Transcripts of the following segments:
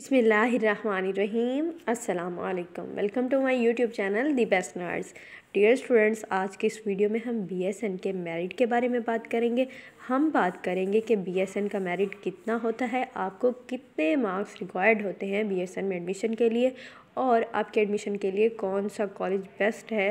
बिसमीम अल्लाम welcome to my YouTube channel the best nurse dear students आज के इस वीडियो में हम बीएसएन के मेरिट के बारे में बात करेंगे हम बात करेंगे कि बीएसएन का मेरिट कितना होता है आपको कितने मार्क्स रिक्वायर्ड होते हैं बीएसएन में एडमिशन के लिए और आपके एडमिशन के लिए कौन सा कॉलेज बेस्ट है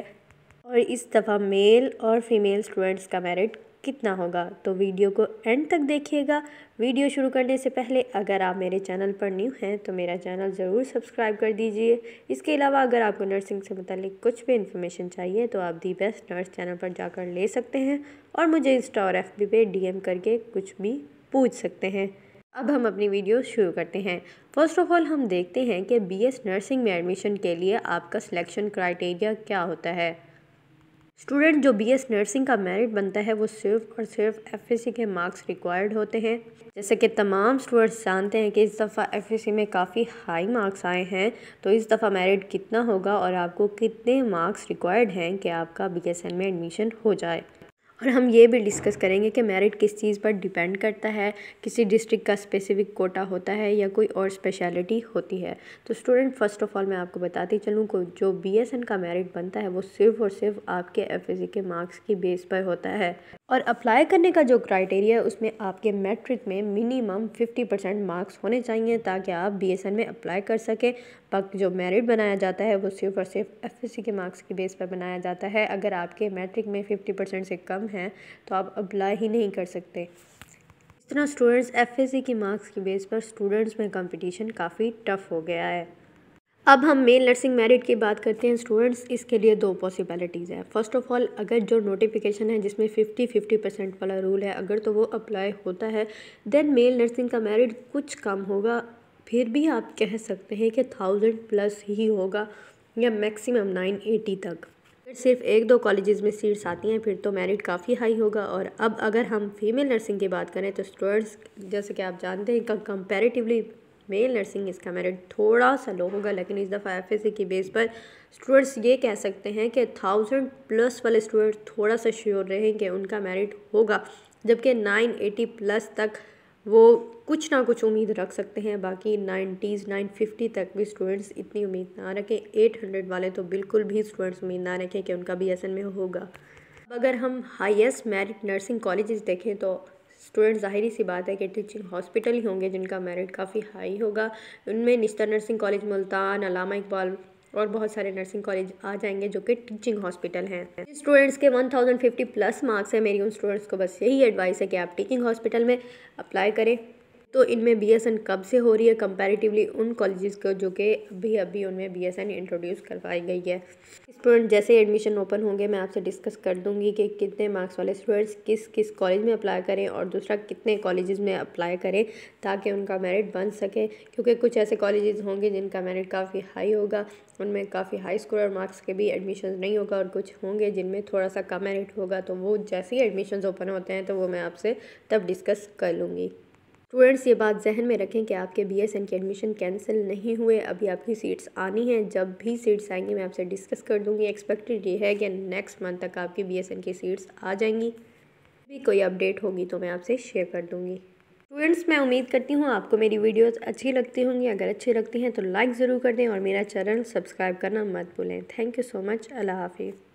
और इस दफ़ा मेल और फीमेल स्टूडेंट्स का मेरिट कितना होगा तो वीडियो को एंड तक देखिएगा वीडियो शुरू करने से पहले अगर आप मेरे चैनल पर न्यू हैं तो मेरा चैनल ज़रूर सब्सक्राइब कर दीजिए इसके अलावा अगर आपको नर्सिंग से मतलब कुछ भी इन्फॉर्मेशन चाहिए तो आप दी बेस्ट नर्स चैनल पर जाकर ले सकते हैं और मुझे इंस्टा और एफ पे डी करके कुछ भी पूछ सकते हैं अब हम अपनी वीडियो शुरू करते हैं फर्स्ट ऑफ ऑल हम देखते हैं कि बीएस नर्सिंग में एडमिशन के लिए आपका सिलेक्शन क्राइटेरिया क्या होता है स्टूडेंट जो बीएस नर्सिंग का मेरिट बनता है वो सिर्फ और सिर्फ एफएससी के मार्क्स रिक्वायर्ड होते हैं जैसे कि तमाम स्टूडेंट्स जानते हैं कि इस दफ़ा एफएससी में काफ़ी हाई मार्क्स आए हैं तो इस दफ़ा मेरिट कितना होगा और आपको कितने मार्क्स रिक्वायर्ड हैं कि आपका बीएसएन में एडमिशन हो जाए और हम ये भी डिस्कस करेंगे कि मेरिट किस चीज़ पर डिपेंड करता है किसी डिस्ट्रिक्ट का स्पेसिफिक कोटा होता है या कोई और स्पेशलिटी होती है तो स्टूडेंट फर्स्ट ऑफ ऑल मैं आपको बताती चलूँ को जो बी एस एन का मेरिट बनता है वो सिर्फ़ और सिर्फ आपके एफ के मार्क्स की बेस पर होता है और अप्लाई करने का जो क्राइटेरिया है उसमें आपके मैट्रिक में मिनिमम 50 परसेंट मार्क्स होने चाहिए ताकि आप एन में अप्लाई कर सकें बाकी जो मेरिट बनाया जाता है वो सिर्फ और सिर्फ सी के मार्क्स की बेस पर बनाया जाता है अगर आपके मैट्रिक में 50 परसेंट से कम है तो आप अप्लाई ही नहीं कर सकते इस तरह स्टूडेंट्स सी के मार्क्स की बेस पर स्टूडेंट्स में कंपटीशन काफ़ी टफ़ हो गया है अब हम मेल नर्सिंग मेरिट की बात करते हैं स्टूडेंट्स इसके लिए दो पॉसिबिलिटीज़ है फर्स्ट ऑफ़ ऑल अगर जो नोटिफिकेशन है जिसमें 50 50 परसेंट वाला रूल है अगर तो वो अप्लाई होता है देन मेल नर्सिंग का मेरिट कुछ कम होगा फिर भी आप कह सकते हैं कि थाउजेंड प्लस ही होगा या मैक्सिमम नाइन एटी तक अगर सिर्फ एक दो कॉलेज़ में सीट्स आती हैं फिर तो मेरिट काफ़ी हाई होगा और अब अगर हम फीमेल नर्सिंग की बात करें तो स्टूडेंट्स जैसे कि आप जानते हैं कंपेरेटिवली मेल नर्सिंग इसका मेरिट थोड़ा सा लो होगा लेकिन इस दफ़ा एफ एस की बेस पर स्टूडेंट्स ये कह सकते हैं कि थाउजेंड प्लस वाले स्टूडेंट थोड़ा सा श्योर रहें कि उनका मेरिट होगा जबकि नाइन एटी प्लस तक वो कुछ ना कुछ उम्मीद रख सकते हैं बाकी नाइन्टीज़ नाइन फिफ्टी तक भी स्टूडेंट्स इतनी उम्मीद ना रखें एट हंड्रेड वाले तो बिल्कुल भी स्टूडेंट्स उम्मीद ना रखें कि उनका बी एस एन में होगा अगर हम हाईएस्ट मेरिट नर्सिंग कॉलेजेस देखें तो स्टूडेंट ज़ाहिर सी बात है कि टीचिंग हॉस्पिटल ही होंगे जिनका मेरिट काफ़ी हाई होगा उनमें निस्तर नर्सिंग कॉलेज मुल्तान अलामा इकबाल और बहुत सारे नर्सिंग कॉलेज आ जाएंगे जो कि टीचिंग हॉस्पिटल हैं स्टूडेंट्स के 1050 प्लस मार्क्स हैं मेरी उन स्टूडेंट्स को बस यही एडवाइस है कि आप टीचिंग हॉस्पिटल में अप्लाई करें तो इनमें बी एस एन कब से हो रही है कंपैरेटिवली उन कॉलेजेस को जो कि अभी अभी उनमें बी एस एन इंट्रोड्यूस करवाई गई है स्टूडेंट जैसे एडमिशन ओपन होंगे मैं आपसे डिस्कस कर दूंगी कि कितने मार्क्स वाले स्टूडेंट्स किस किस कॉलेज में अप्लाई करें और दूसरा कितने कॉलेज में अप्लाई करें ताकि उनका मेरिट बन सके क्योंकि कुछ ऐसे कॉलेज होंगे जिनका मेरिट काफ़ी हाई होगा उनमें काफ़ी हाई स्कोर और मार्क्स के भी एडमिशन नहीं होगा और कुछ होंगे जिनमें थोड़ा सा कम मेरिट होगा तो वो जैसे ही एडमिशन ओपन होते हैं तो वो मैं आपसे तब डिस्कस कर लूँगी स्टूडेंट्स ये बात जहन में रखें कि आपके बी एस एन के एडमिशन कैंसिल नहीं हुए अभी आपकी सीट्स आनी हैं जब भी सीट्स आएंगी मैं आपसे डिस्कस कर दूंगी एक्सपेक्टेड ये है कि नेक्स्ट मंथ तक आपकी बी एस एन की सीट्स आ जाएंगी भी कोई अपडेट होगी तो मैं आपसे शेयर कर दूँगी स्टूडेंट्स मैं उम्मीद करती हूँ आपको मेरी वीडियोस अच्छी लगती होंगी अगर अच्छी लगती हैं तो लाइक ज़रूर कर दें और मेरा चैनल सब्सक्राइब करना मत भूलें थैंक यू सो मच अल्लाह हाफिज़